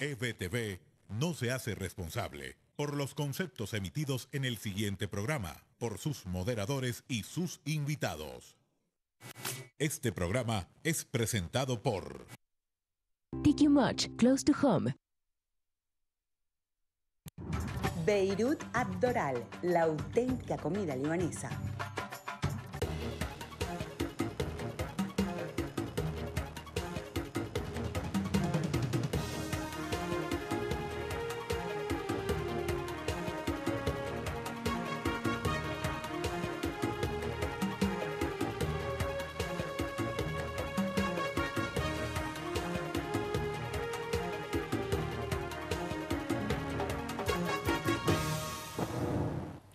EBTV no se hace responsable por los conceptos emitidos en el siguiente programa, por sus moderadores y sus invitados. Este programa es presentado por Much, Close to Home. Beirut Abdoral, la auténtica comida libanesa.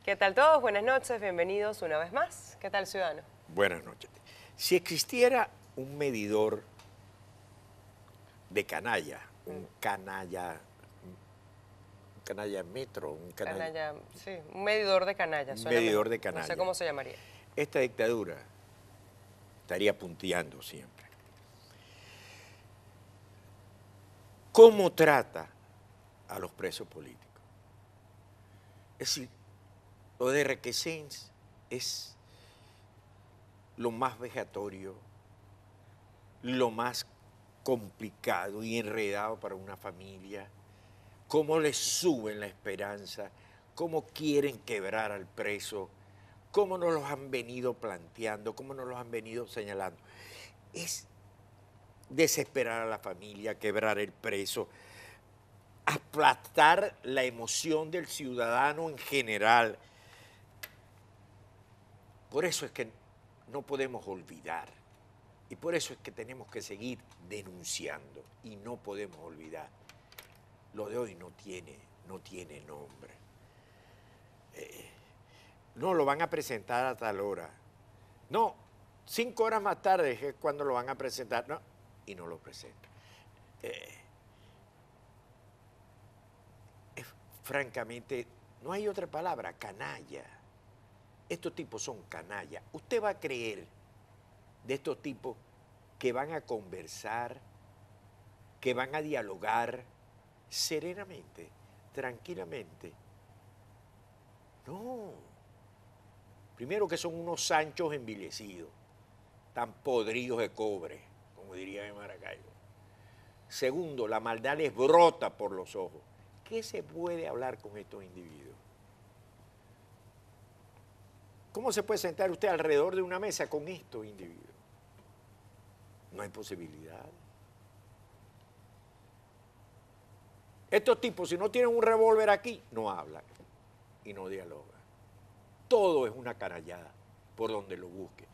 ¿Qué tal todos? Buenas noches, bienvenidos una vez más. ¿Qué tal, ciudadano? Buenas noches. Si existiera un medidor de canalla, un mm. canalla, un canalla metro, un canalla... sí, un medidor de canalla. Un medidor de canalla. No sé cómo se llamaría. Esta dictadura estaría punteando siempre. ¿Cómo trata a los presos políticos? Es decir, lo de Requesens es lo más vejatorio, lo más complicado y enredado para una familia, cómo les suben la esperanza, cómo quieren quebrar al preso, cómo nos los han venido planteando, cómo nos los han venido señalando. Es desesperar a la familia, quebrar el preso, aplastar la emoción del ciudadano en general por eso es que no podemos olvidar y por eso es que tenemos que seguir denunciando y no podemos olvidar. Lo de hoy no tiene, no tiene nombre. Eh, no, lo van a presentar a tal hora. No, cinco horas más tarde es cuando lo van a presentar. No, y no lo presentan. Eh, francamente, no hay otra palabra, canalla estos tipos son canallas. ¿Usted va a creer de estos tipos que van a conversar, que van a dialogar serenamente, tranquilamente? No. Primero que son unos sanchos envilecidos, tan podridos de cobre, como diría en Maracaibo. Segundo, la maldad les brota por los ojos. ¿Qué se puede hablar con estos individuos? ¿Cómo se puede sentar usted alrededor de una mesa con estos individuos? No hay posibilidad. Estos tipos, si no tienen un revólver aquí, no hablan y no dialogan. Todo es una carallada por donde lo busque.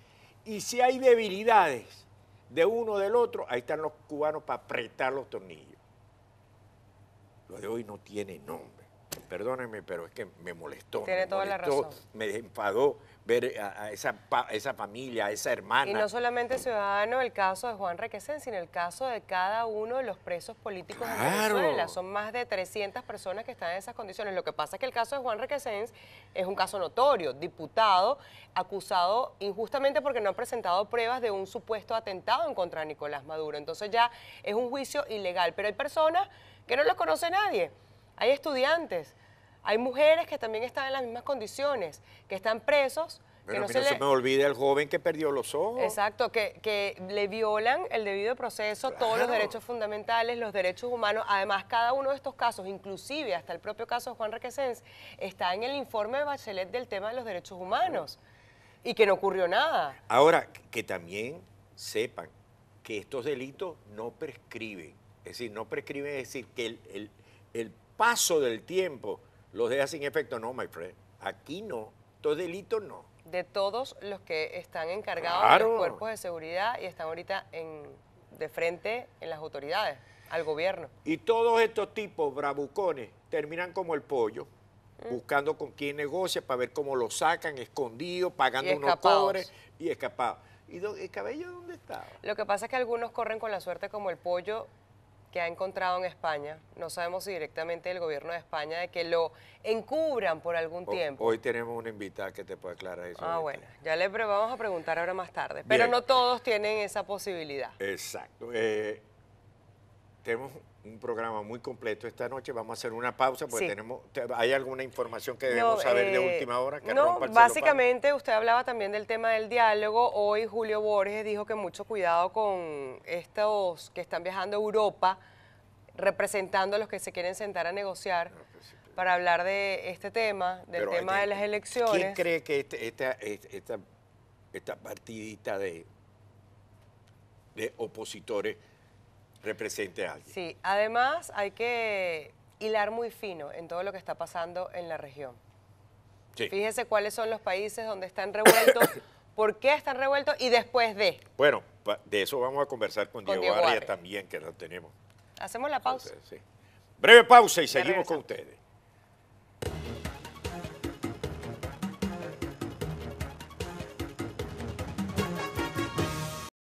Y si hay debilidades de uno o del otro, ahí están los cubanos para apretar los tornillos. Lo de hoy no tiene nombre perdónenme, pero es que me molestó. Tiene toda la razón. Me enfadó ver a, esa, esa familia, a esa hermana. Y no solamente ciudadano el caso de Juan Requesens, sino el caso de cada uno de los presos políticos en Venezuela. Son más de 300 personas que están en esas condiciones. Lo que pasa es que el caso de Juan Requesens es un caso notorio, diputado acusado injustamente porque no ha presentado pruebas de un supuesto atentado en contra de Nicolás Maduro. Entonces ya es un juicio ilegal, pero hay personas que no los conoce nadie. Hay estudiantes, hay mujeres que también están en las mismas condiciones, que están presos. que no, se, me olvide el joven que perdió los ojos. Exacto, que, que le violan el debido proceso, todos los derechos fundamentales, los derechos humanos. Además, cada uno de estos casos, inclusive hasta el propio caso de Juan Requesens, está en el informe de Bachelet del tema de los derechos humanos y que no ocurrió nada. Ahora, que también sepan que estos delitos no prescriben. Es decir, no prescriben, es decir, que el, el paso del tiempo los deja sin efecto. No, my friend, aquí no, estos delitos no. De todos los que están encargados de los cuerpos de seguridad y están ahorita de frente en las autoridades, al gobierno. Y todos estos tipos bravucones terminan como el pollo, mm. buscando con quién negocia para ver cómo lo sacan, escondido, pagando unos cobres y escapados. ¿Y el cabello dónde está? Lo que pasa es que algunos corren con la suerte como el pollo que ha encontrado en España. No sabemos si directamente el gobierno de España de que lo encubran por algún tiempo. Hoy tenemos una invitada que te puede aclarar eso. Ah, bueno, ya le vamos a preguntar ahora más tarde. Pero no todos tienen esa posibilidad. Exacto. Eh, tenemos un programa muy completo esta noche. Vamos a hacer una pausa porque tenemos, ¿hay alguna información que debemos saber de eh, última hora? no, básicamente usted hablaba también del tema del diálogo. Hoy Julio Borges dijo que mucho cuidado con estos que están viajando a Europa representando a los que se quieren sentar a negociar. Ah, pues pues. Para hablar de este tema, del tema de las elecciones. ¿Quién cree que este, esta, esta, esta partidita de, de opositores represente a alguien. Sí, además hay que hilar muy fino en todo lo que está pasando en la región. Fíjese cuáles son los países donde están revueltos, por qué están revueltos y después de. Bueno, de eso vamos a conversar con, Diego, Diego también, que lo tenemos. Hacemos la pausa. Breve pausa y seguimos con ustedes.